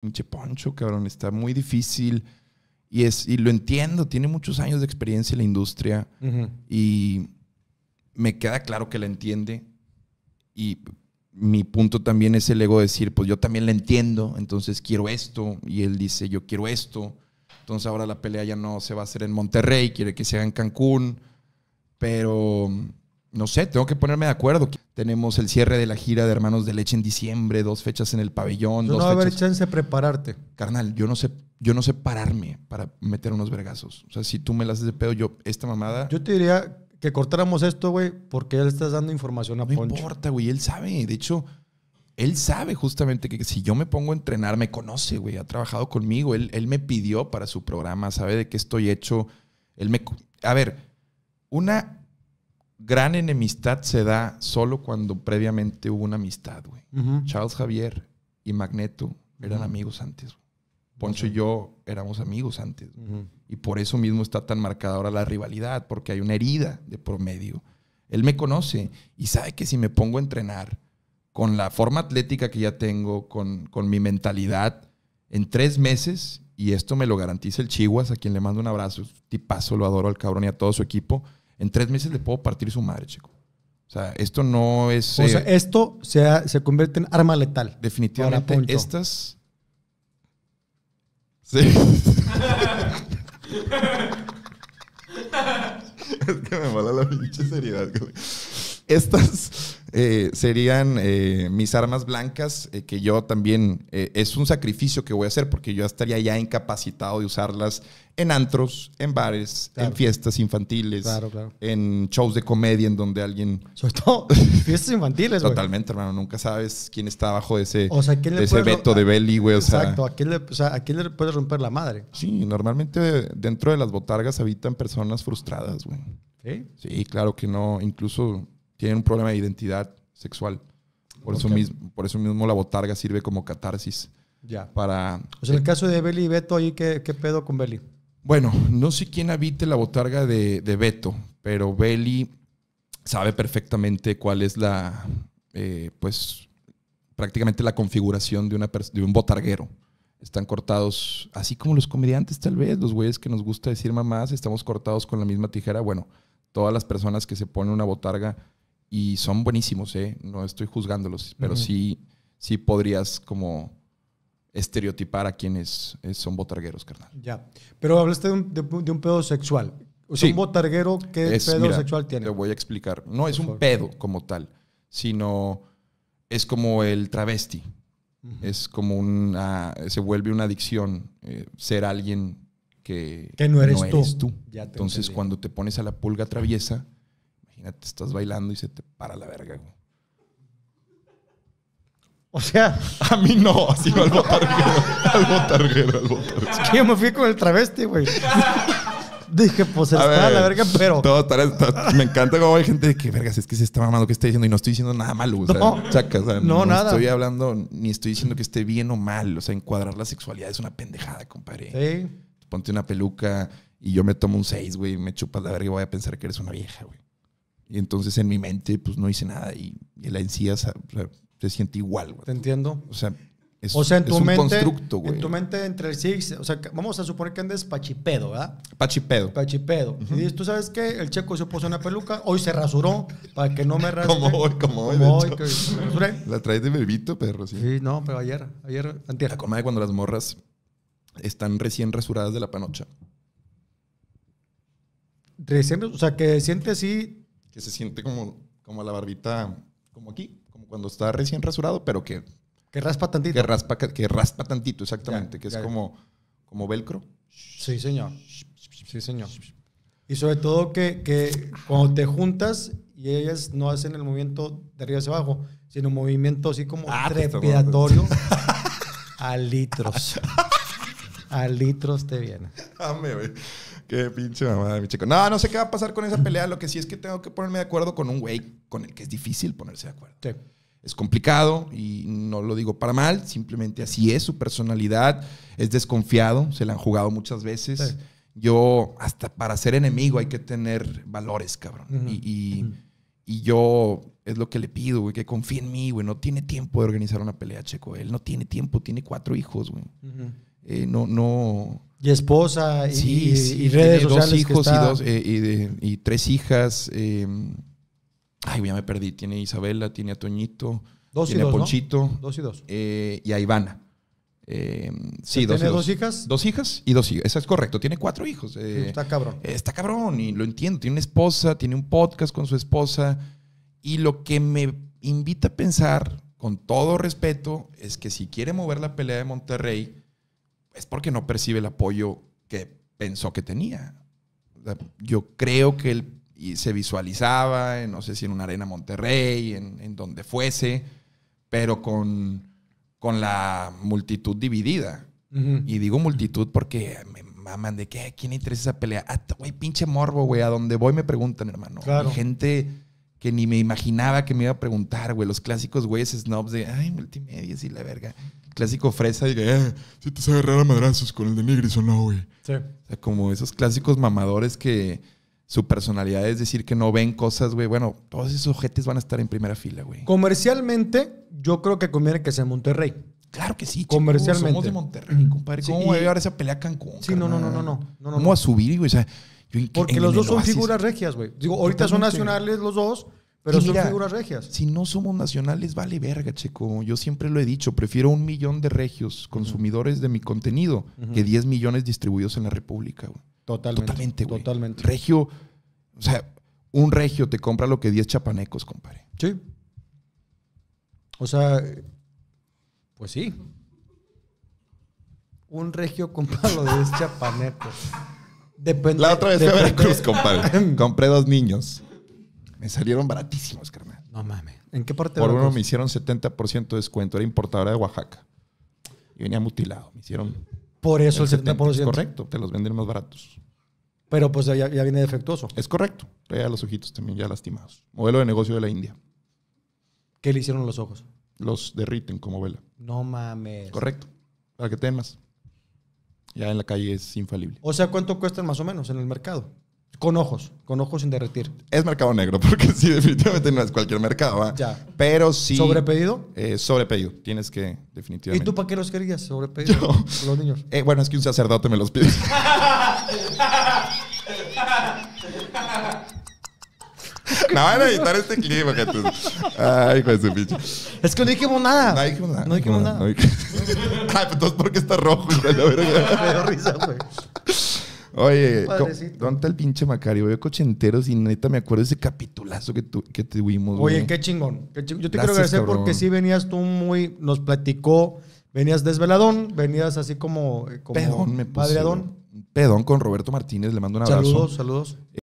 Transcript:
pinche Poncho, cabrón, está muy difícil. Y, es, y lo entiendo, tiene muchos años de experiencia en la industria y me queda claro que la entiende. Y mi punto también es el ego de decir, pues yo también la entiendo, entonces quiero esto. Y él dice, yo quiero esto. Entonces ahora la pelea ya no se va a hacer en Monterrey, quiere que sea en Cancún. Pero, no sé, tengo que ponerme de acuerdo. Tenemos el cierre de la gira de Hermanos de Leche en diciembre, dos fechas en el pabellón. Dos no a haber chance de prepararte. Carnal, yo no sé, yo no sé pararme para meter unos vergazos. O sea, si tú me la haces de pedo, yo, esta mamada. Yo te diría que cortáramos esto, güey, porque él estás dando información a no No importa, güey, él sabe. De hecho, él sabe justamente que si yo me pongo a entrenar, me conoce, güey, ha trabajado conmigo. Él, él me pidió para su programa, sabe de qué estoy hecho. Él me. A ver, una gran enemistad se da solo cuando previamente hubo una amistad, güey. Charles Javier y Magneto eran amigos antes. Poncho y yo éramos amigos antes. Y por eso mismo está tan marcada ahora la rivalidad, porque hay una herida de promedio. Él me conoce y sabe que si me pongo a entrenar con la forma atlética que ya tengo, con, mi mentalidad, en tres meses, y esto me lo garantiza el Chihuahua, a quien le mando un abrazo, tipazo, lo adoro al cabrón y a todo su equipo, en tres meses le puedo partir su madre, chico. O sea, esto no es. O sea, eh, esto se, se, convierte en arma letal. Definitivamente, estas. Sí. es que me mola la pinche seriedad, estas eh, serían eh, mis armas blancas, eh, que yo también es un sacrificio que voy a hacer porque yo estaría ya incapacitado de usarlas en antros, en bares, en fiestas infantiles, en shows de comedia en donde alguien... Sobre todo fiestas infantiles, Totalmente, hermano. Nunca sabes quién está bajo de ese, de ese veto de Belly, güey. Exacto. ¿a quién, le, o ¿a quién le puedes romper la madre? Sí, normalmente dentro de las botargas habitan personas frustradas, güey. ¿Sí? Sí, claro que no. Incluso tienen un problema de identidad sexual. Por, eso, mismo, la botarga sirve como catarsis. Ya. Para. O sea, el caso de Beli y Beto, ahí, ¿qué, pedo con Beli? Bueno, no sé quién habite la botarga de, Beto, pero Beli sabe perfectamente cuál es la. Eh, pues prácticamente la configuración de, una de un botarguero. Están cortados, así como los comediantes, tal vez, los güeyes que nos gusta decir mamás, estamos cortados con la misma tijera. Bueno, todas las personas que se ponen una botarga y son buenísimos, ¿eh? No estoy juzgándolos, pero sí, sí podrías como estereotipar a quienes eh, son botargueros, carnal. Ya, pero hablaste de un, pedo sexual. O un botarguero, ¿qué pedo sexual tiene? Te voy a explicar. No es un pedo como tal, sino es como el travesti. Es como una. Se vuelve una adicción eh, ser alguien que. Que no eres, tú. ya Entonces, cuando te pones a la pulga traviesa te estás bailando y se te para la verga, güey. O sea. A mí no, sino al botarguero. Al botarguero, al botarguero. yo me fui con el travesti, güey. Dije, pues se te está la verga, pero. me encanta cómo hay gente de que, vergas, es que se está mamando que está diciendo y no estoy diciendo nada malo. O no, chaca, no, nada. estoy hablando ni estoy diciendo que esté bien o mal. O sea, encuadrar la sexualidad es una pendejada, compadre. Sí. Ponte una peluca y yo me tomo un 6, güey, y me chupas la verga y voy a pensar que eres una vieja, güey. Y entonces en mi mente, pues no hice nada y, la encía o sea, se siente igual, güey. Te entiendo. O sea, es, un constructo, güey. En tu mente, entre el SIX, o sea, vamos a suponer que andes pachipedo, ¿verdad? Pachipedo. Pachipedo. Y dices, tú sabes que el checo se puso una peluca, hoy se rasuró para que no me rasure. como hoy, como hoy. hoy, La traes de bebito, perro, sí. Sí, no, pero ayer, ayer, antier. La coma cuando las morras están recién rasuradas de la panocha. Recién, o sea, que sientes así se siente como, como la barbita, como aquí, como cuando está recién rasurado, pero que... Que raspa tantito. Que raspa, que, raspa tantito, exactamente, que es como, como velcro. Sí, señor. Sí, señor. Y sobre todo que, que cuando te juntas y ellas no hacen el movimiento de arriba hacia abajo, sino movimiento así como ah, pues, trepidatorio a litros. a litros te viene. Dame, ah, güey. Qué pinche mamada, mi chico. No, no sé qué va a pasar con esa pelea. Lo que sí es que tengo que ponerme de acuerdo con un güey con el que es difícil ponerse de acuerdo. Sí. Es complicado y no lo digo para mal, simplemente así es su personalidad. Es desconfiado, se la han jugado muchas veces. Yo, hasta para ser enemigo hay que tener valores, cabrón. Y, yo es lo que le pido, güey, que confíe en mí, güey. No tiene tiempo de organizar una pelea, chico. Él no tiene tiempo, tiene cuatro hijos, güey. Eh, no, no... Y esposa y, Dos hijos y, dos, eh, y, tres hijas. Eh, ay, ya me perdí. Tiene Isabela, tiene a Toñito, tiene a Ponchito. y dos. Eh, y a Ivana. Em, ¿Tiene dos, hijas? Dos hijas y dos hijas. Eso es correcto. Tiene cuatro hijos. está cabrón. Está cabrón y lo entiendo. Tiene una esposa, tiene un podcast con su esposa. Y lo que me invita a pensar, con todo respeto, es que si quiere mover la pelea de Monterrey, es porque no percibe el apoyo que pensó que tenía. Yo creo que él se visualizaba, no sé si en una arena Monterrey, en, donde fuese, pero con, con la multitud dividida. Y digo multitud porque me maman de que, ¿quién interesa esa pelea? Ah, güey, pinche morbo, güey, a donde voy me preguntan, hermano. Claro. Gente que ni me imaginaba que me iba a preguntar, güey. Los clásicos güeyes snobs de, ay, multimedia sí, la verga. clásico fresa de, ah, si te sabes agarrar a madrazos con el de Nigris o no, güey. Sí. O sea, como esos clásicos mamadores que su personalidad es decir que no ven cosas, güey. Bueno, todos esos ojetes van a estar en primera fila, güey. Comercialmente, yo creo que conviene que sea Monterrey. Claro que sí, Comercialmente. Somos de Monterrey, compadre. ¿Cómo voy a llevar esa pelea Cancún? Sí, no, no, no, no, no. no, no, a subir, güey. O sea, porque los dos son figuras regias, güey. Digo, ahorita son nacionales los dos, pero son figuras regias. Si no somos nacionales, vale verga, checo. Yo siempre lo he dicho, prefiero un millón de regios consumidores de mi contenido que 10 millones distribuidos en la República. güey. Totalmente. Totalmente, güey. Regio, o sea, un regio te compra lo que 10 chapanecos, compadre. Sí. O sea, pues sí. Un regio compra lo de 10 chapanecos. La otra vez fui a Veracruz, compadre. Compré dos niños. Me salieron baratísimos, carnal. No mames. ¿En qué parte? Por uno me hicieron 70% de descuento. Era importadora de Oaxaca. Y venía mutilado. Me hicieron. Por eso el 70%. Es correcto. Te los venden más baratos. Pero pues ya, viene defectuoso. Es correcto. Traía los ojitos también ya lastimados. Modelo de negocio de la India. ¿Qué le hicieron los ojos? Los derriten como vela. No mames. Correcto. Para que temas. más. Ya en la calle es infalible. O sea, ¿cuánto cuestan más o menos en el mercado? Con ojos, con ojos sin derretir. Es mercado negro, porque sí, definitivamente no es cualquier mercado. ¿eh? Ya. Pero sí. ¿Sobrepedido? Eh, sobrepedido. Tienes que, definitivamente. ¿Y tú para qué los querías? Sobrepedido. los niños. Eh, bueno, es que un sacerdote me los pide. No van a editar este clip, gente. Ay, hijo de su pinche. Es que no dijimos nada. No dijimos nada. No dijimos nada. Ay, pues entonces, ¿por qué está rojo, Me dio risa, güey. Oye, ¿dónde está el pinche Macario? Veo enteros y neta me acuerdo de ese capitulazo que, que tuvimos. Oye, qué chingón. Qué chingón. Yo te quiero agradecer porque sí venías tú muy. Nos platicó. Venías desveladón, venías así como. Eh, Pedón, me puse. Padreadón. Pedón con Roberto Martínez, le mando un abrazo. Saludos, saludos.